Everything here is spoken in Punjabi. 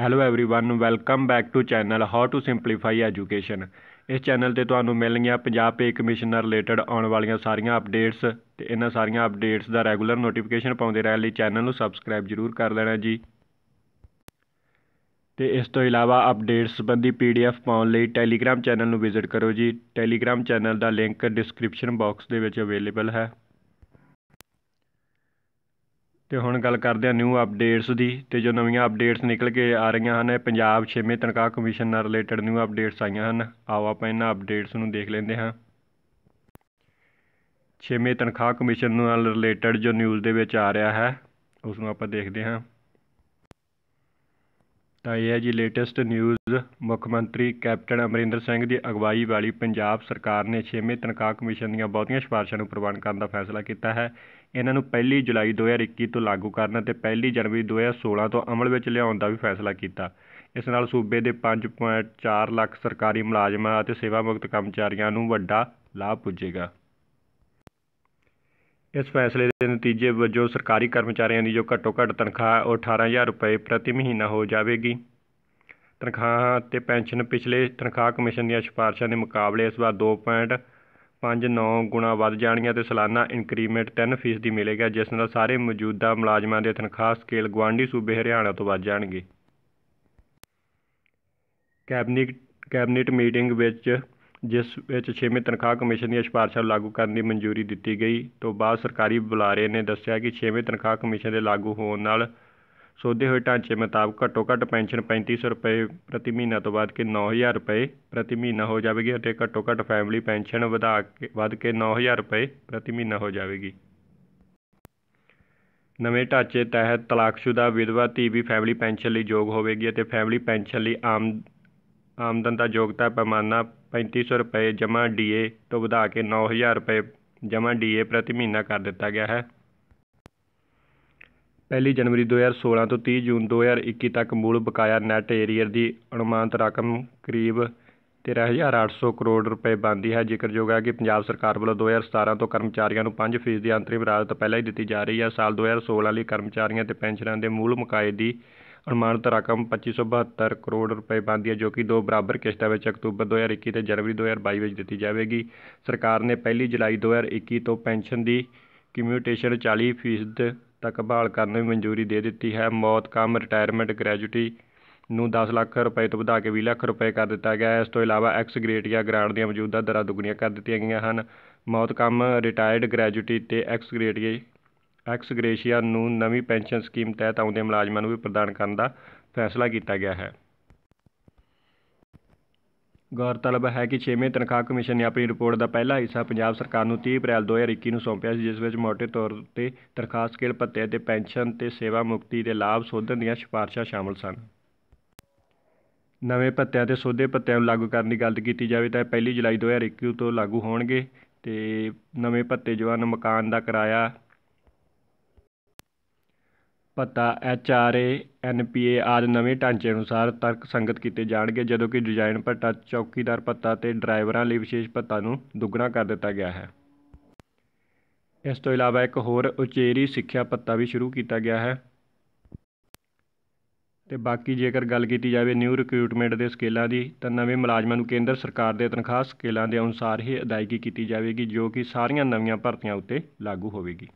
hello everyone welcome back to channel how to simplify education ਇਸ ਚੈਨਲ ਤੇ ਤੁਹਾਨੂੰ ਮਿਲਣਗੀਆਂ ਪੰਜਾਬ ਪੇ ਕਮਿਸ਼ਨਰ ਰਿਲੇਟਡ ਆਉਣ ਵਾਲੀਆਂ ਸਾਰੀਆਂ ਅਪਡੇਟਸ ਤੇ ਇਹਨਾਂ ਸਾਰੀਆਂ ਅਪਡੇਟਸ ਦਾ ਰੈਗੂਲਰ ਨੋਟੀਫਿਕੇਸ਼ਨ ਪਾਉਂਦੇ ਰਹਿਣ ਲਈ ਚੈਨਲ ਨੂੰ ਸਬਸਕ੍ਰਾਈਬ ਜ਼ਰੂਰ ਕਰ ਲੈਣਾ ਜੀ ਤੇ ਇਸ ਤੋਂ ਇਲਾਵਾ ਅਪਡੇਟਸ ਸੰਬੰਧੀ ਪੀਡੀਐਫ ਪਾਉਣ ਲਈ ਟੈਲੀਗ੍ਰam ਚੈਨਲ ਨੂੰ ਵਿਜ਼ਿਟ ਕਰੋ ਜੀ ਟੈਲੀਗ੍ਰam ਚੈਨਲ ਦਾ ਲਿੰਕ ਡਿਸਕ੍ਰਿਪਸ਼ਨ ਬਾਕਸ ਦੇ ਵਿੱਚ ਅਵੇਲੇਬਲ ਹੈ ਤੇ ਹੁਣ ਗੱਲ ਕਰਦੇ ਹਾਂ ਨਿਊ ਅਪਡੇਟਸ ਦੀ ਤੇ ਜੋ ਨਵੀਆਂ ਅਪਡੇਟਸ ਨਿਕਲ ਕੇ ਆ ਰਹੀਆਂ ਹਨ ਪੰਜਾਬ ਛੇਵੇਂ ਤਨਖਾਹ ਕਮਿਸ਼ਨ ਨਾਲ ਰਿਲੇਟਡ ਨਿਊ ਅਪਡੇਟਸ ਆਈਆਂ ਹਨ ਆਓ ਆਪਾਂ ਇਹਨਾਂ ਅਪਡੇਟਸ ਨੂੰ ਦੇਖ ਲੈਂਦੇ ਹਾਂ ਛੇਵੇਂ ਤਨਖਾਹ ਕਮਿਸ਼ਨ ਨਾਲ ਰਿਲੇਟਡ ਜੋ ਨਿਊਜ਼ ਦੇ ਵਿੱਚ ਆ ਰਿਹਾ ਹੈ ਉਸ ਨੂੰ ਆਪਾਂ ਦੇਖਦੇ ਹਾਂ ਤਾਂ ਇਹ ਹੈ ਜੀ ਲੇਟੈਸਟ ਨਿਊਜ਼ ਮੁੱਖ ਮੰਤਰੀ ਕੈਪਟਨ ਅਮਰਿੰਦਰ ਸਿੰਘ ਦੀ ਅਗਵਾਈ ਵਾਲੀ ਪੰਜਾਬ ਸਰਕਾਰ ਨੇ 6ਵੇਂ ਤਨਖਾਹ ਕਮਿਸ਼ਨ ਦੀਆਂ ਬਹੁਤੀਆਂ ਸਿਫਾਰਸ਼ਾਂ ਨੂੰ ਪ੍ਰਵਾਨ ਕਰਨ ਦਾ ਫੈਸਲਾ ਕੀਤਾ ਹੈ ਇਹਨਾਂ ਨੂੰ 1 ਜੁਲਾਈ 2021 ਤੋਂ ਲਾਗੂ ਕਰਨ ਅਤੇ 1 ਜਨਵਰੀ 2016 ਤੋਂ ਅਮਲ ਵਿੱਚ ਲਿਆਉਣ ਦਾ ਵੀ ਫੈਸਲਾ ਕੀਤਾ ਇਸ ਨਾਲ ਸੂਬੇ ਦੇ 5.4 ਲੱਖ ਸਰਕਾਰੀ ਮੁਲਾਜ਼ਮਾਂ ਅਤੇ ਸੇਵਾ ਮੁਕਤ ਕਰਮਚਾਰੀਆਂ ਨੂੰ ਵੱਡਾ ਲਾਭ ਪੁੱਜੇਗਾ ਇਸ ਫੈਸਲੇ ਦੇ ਨਤੀਜੇ ਵਜੋਂ ਸਰਕਾਰੀ ਕਰਮਚਾਰੀਆਂ ਦੀ ਜੋ ਘੱਟੋ ਘੱਟ ਤਨਖਾਹ ਉਹ 18000 ਰੁਪਏ ਪ੍ਰਤੀ ਮਹੀਨਾ ਹੋ ਜਾਵੇਗੀ ਤਨਖਾਹਾਂ ਅਤੇ ਪੈਨਸ਼ਨ ਪਿਛਲੇ ਤਨਖਾਹ ਕਮਿਸ਼ਨ ਦੀਆਂ ਸਿਫਾਰਸ਼ਾਂ ਦੇ ਮੁਕਾਬਲੇ ਇਸ ਵਾਰ 2.59 ਗੁਣਾ ਵੱਧ ਜਾਣਗੀਆਂ ਤੇ ਸਾਲਾਨਾ ਇਨਕਰੀਮੈਂਟ 3 ਫੀਸਦੀ ਮਿਲੇਗਾ ਜਿਸ ਨਾਲ ਸਾਰੇ ਮੌਜੂਦਾ ਮੁਲਾਜ਼ਮਾਂ ਦੇ ਤਨਖਾਹ ਸਕੇਲ ਗਵਾਂਡੀ ਸੂਬੇ ਹਰਿਆਣਾ ਤੋਂ ਵੱਧ ਜਾਣਗੇ ਕੈਬਨਿਟ ਕੈਬਨਿਟ ਮੀਟਿੰਗ ਵਿੱਚ ਜਿਸ ਵਿੱਚ 6ਵੇਂ ਤਨਖਾਹ ਕਮਿਸ਼ਨ ਦੀਆਂ ਸਿਫਾਰਸ਼ਾਂ ਲਾਗੂ ਕਰਨ ਦੀ ਮਨਜ਼ੂਰੀ ਦਿੱਤੀ ਗਈ ਤੋਂ ਬਾਅਦ ਸਰਕਾਰੀ ਬੁਲਾਰੇ ਨੇ ਦੱਸਿਆ ਕਿ 6ਵੇਂ ਤਨਖਾਹ ਕਮਿਸ਼ਨ ਦੇ ਲਾਗੂ ਹੋਣ ਨਾਲ ਸੋਧੇ ਹੋਏ ਢਾਂਚੇ ਮੁਤਾਬਕ ਘੱਟੋ ਘੱਟ ਪੈਨਸ਼ਨ 3500 ਰੁਪਏ ਪ੍ਰਤੀ ਮਹੀਨਾ ਤੋਂ ਵੱਧ ਕੇ 9000 ਰੁਪਏ ਪ੍ਰਤੀ ਮਹੀਨਾ ਹੋ ਜਾਵੇਗੀ ਅਤੇ ਘੱਟੋ ਘੱਟ ਫੈਮਿਲੀ ਪੈਨਸ਼ਨ ਵਧਾ ਕੇ ਵੱਧ ਕੇ 9000 ਰੁਪਏ ਪ੍ਰਤੀ ਮਹੀਨਾ ਹੋ ਜਾਵੇਗੀ ਨਵੇਂ ਢਾਂਚੇ ਤਹਿਤ ਤਲਾਕਸ਼ੁਦਾ ਵਿਧਵਾ ਧੀ ਵੀ ਫੈਮਿਲੀ ਪੈਨਸ਼ਨ ਲਈ ਯੋਗ ਹੋਵੇਗੀ ਅਤੇ ਫੈਮਿਲੀ ਪੈਨਸ਼ਨ ਲਈ ਆਮ ਆਮਦਨ ਦਾ ਯੋਗਤਾ ਪੈਮਾਨਾ 3500 ਰੁਪਏ ਜਮਾ ਡੀਏ ਤੋਂ ਵਧਾ ਕੇ 9000 ਰੁਪਏ ਜਮਾ ਡੀਏ ਪ੍ਰਤੀ ਮਹੀਨਾ ਕਰ ਦਿੱਤਾ ਗਿਆ ਹੈ 1 ਜਨਵਰੀ 2016 ਤੋਂ 30 ਜੂਨ 2021 ਤੱਕ ਮੂਲ ਬਕਾਇਆ ਨੈਟ ਏਰੀਅਰ ਦੀ ਅਨੁਮਾਨਿਤ ਰਕਮ ਕਰੀਬ 13800 ਕਰੋੜ ਰੁਪਏ ਬਣਦੀ ਹੈ ਜ਼ਿਕਰ ਜੋਗਾ ਕਿ ਪੰਜਾਬ ਸਰਕਾਰ ਵੱਲੋਂ 2017 ਤੋਂ ਕਰਮਚਾਰੀਆਂ ਨੂੰ 5% ਫੀਸਦੀ ਅੰਤਰੀ ਰਾਜਤ ਪਹਿਲਾਂ ਹੀ ਦਿੱਤੀ ਜਾ ਰਹੀ ਹੈ ਸਾਲ 2016 ਲਈ ਕਰਮਚਾਰੀਆਂ ਤੇ ਪੈਨਸ਼ਨਰਾਂ ਦੇ ਮੂਲ ਮਕਾਏ ਦੀ ਅਨੁਮਾਨਿਤ ਰਕਮ 2572 ਕਰੋੜ ਰੁਪਏ ਬਣਦੀ ਹੈ ਜੋ ਕਿ ਦੋ ਬਰਾਬਰ ਕਿਸ਼ਤਾਂ ਵਿੱਚ ਅਕਤੂਬਰ 2021 ਤੇ ਜਨਵਰੀ 2022 ਵਿੱਚ ਦਿੱਤੀ ਜਾਵੇਗੀ ਸਰਕਾਰ ਨੇ ਪਹਿਲੀ ਜੁਲਾਈ 2021 ਤੋਂ ਪੈਨਸ਼ਨ ਦੀ ਕਮਿਊਟੇਸ਼ਨ 40% ਤੱਕ ਬਹਾਲ ਕਰਨ ਨੂੰ ਮਨਜ਼ੂਰੀ ਦੇ ਦਿੱਤੀ ਹੈ ਮੌਤ ਕਮ ਰਿਟਾਇਰਮੈਂਟ ਗ੍ਰੈਜੂਟੀ ਨੂੰ 10 ਲੱਖ ਰੁਪਏ ਤੋਂ ਵਧਾ ਕੇ 20 ਲੱਖ ਰੁਪਏ ਕਰ ਦਿੱਤਾ ਗਿਆ ਹੈ ਇਸ ਤੋਂ ਇਲਾਵਾ ਐਕਸ ਗ੍ਰੇਡ ਜਾਂ ਗ੍ਰਾਂਟ ਦੀਆਂ ਮੌਜੂਦਾ ਦਰਾਂ ਦੁੱਗਣੀਆਂ ਕਰ ਦਿੱਤੀਆਂ ਗਈਆਂ ਹਨ ਮੌਤ ਕਮ ਰਿਟਾਇਰਡ ਗ੍ਰੈਜੂਟੀ ਤੇ ਐਕਸ ਗ੍ਰੇਡ ਐਕਸ ਗ੍ਰੇਸ਼ੀਆ ਨੂੰ ਨਵੀਂ ਪੈਨਸ਼ਨ ਸਕੀਮ ਤਹਿਤ ਆਉਂਦੇ ਮੁਲਾਜ਼ਮਾਂ ਨੂੰ ਵੀ ਪ੍ਰਦਾਨ ਕਰਨ ਦਾ ਫੈਸਲਾ ਕੀਤਾ ਗਿਆ ਹੈ ਗੌਰਤਲਬ ਹੈ ਕਿ 6ਵੇਂ ਤਨਖਾਹ ਕਮਿਸ਼ਨ ਨੇ ਆਪਣੀ ਰਿਪੋਰਟ ਦਾ ਪਹਿਲਾ ਹਿੱਸਾ ਪੰਜਾਬ ਸਰਕਾਰ ਨੂੰ 30 ਅਪ੍ਰੈਲ 2021 ਨੂੰ ਸੌਂਪਿਆ ਸੀ ਜਿਸ ਵਿੱਚ ਮੋਟੇ ਤੌਰ ਤੇ ਤਨਖਾਹ ਸਕੇਲ ਭੱਤੇ ਅਤੇ ਪੈਨਸ਼ਨ ਤੇ ਸੇਵਾ ਮੁਕਤੀ ਦੇ ਲਾਭ ਸੋਧਣ ਦੀਆਂ ਸਿਫਾਰਸ਼ਾਂ ਸ਼ਾਮਲ ਸਨ ਨਵੇਂ ਭੱਤਿਆਂ ਤੇ ਸੋਧੇ ਭੱਤਿਆਂ ਨੂੰ ਲਾਗੂ ਕਰਨ ਦੀ ਗੱਲ ਕੀਤੀ ਜਾਵੇ ਤਾਂ ਪਹਿਲੀ ਜੁਲਾਈ 2021 ਤੋਂ ਲਾਗੂ ਹੋਣਗੇ ਤੇ ਨਵੇਂ ਭੱਤੇ ਜਵਾਨ ਮਕਾਨ ਦਾ ਕਿਰਾਇਆ ਪਤਾ ਐਚ ਆਰ ਏ ਐਨ ਪੀ ਏ ਆਦਿ ਨਵੇਂ ਢਾਂਚੇ ਅਨੁਸਾਰ ਤਰਕ ਸੰਗਤ ਕੀਤੇ ਜਾਣਗੇ ਜਦੋਂ ਕਿ ਡਿਜ਼ਾਈਨ ਭੱਤਾ ਚੌਕੀਦਾਰ ਭੱਤਾ ਤੇ ਡਰਾਈਵਰਾਂ ਲਈ ਵਿਸ਼ੇਸ਼ ਭੱਤਾ ਨੂੰ ਦੁੱਗਣਾ ਕਰ ਦਿੱਤਾ ਗਿਆ ਹੈ ਇਸ ਤੋਂ ਇਲਾਵਾ ਇੱਕ ਹੋਰ ਉਚੇਰੀ ਸਿੱਖਿਆ ਭੱਤਾ ਵੀ ਸ਼ੁਰੂ ਕੀਤਾ ਗਿਆ ਹੈ ਤੇ ਬਾਕੀ ਜੇਕਰ ਗੱਲ ਕੀਤੀ ਜਾਵੇ ਨਿਊ ਰਿਕਰੂਟਮੈਂਟ ਦੇ ਸਕੇਲਾਂ ਦੀ ਤਾਂ ਨਵੇਂ ਮੁਲਾਜ਼ਮਾਂ ਨੂੰ ਕੇਂਦਰ ਸਰਕਾਰ ਦੇ ਤਨਖਾਹ ਸਕੇਲਾਂ ਦੇ ਅਨੁਸਾਰ ਹੀ ਅਦਾਇਗੀ ਕੀਤੀ ਜਾਵੇਗੀ ਜੋ ਕਿ ਸਾਰੀਆਂ ਨਵੀਆਂ ਭਰਤੀਆਂ ਉੱਤੇ ਲਾਗੂ ਹੋਵੇਗੀ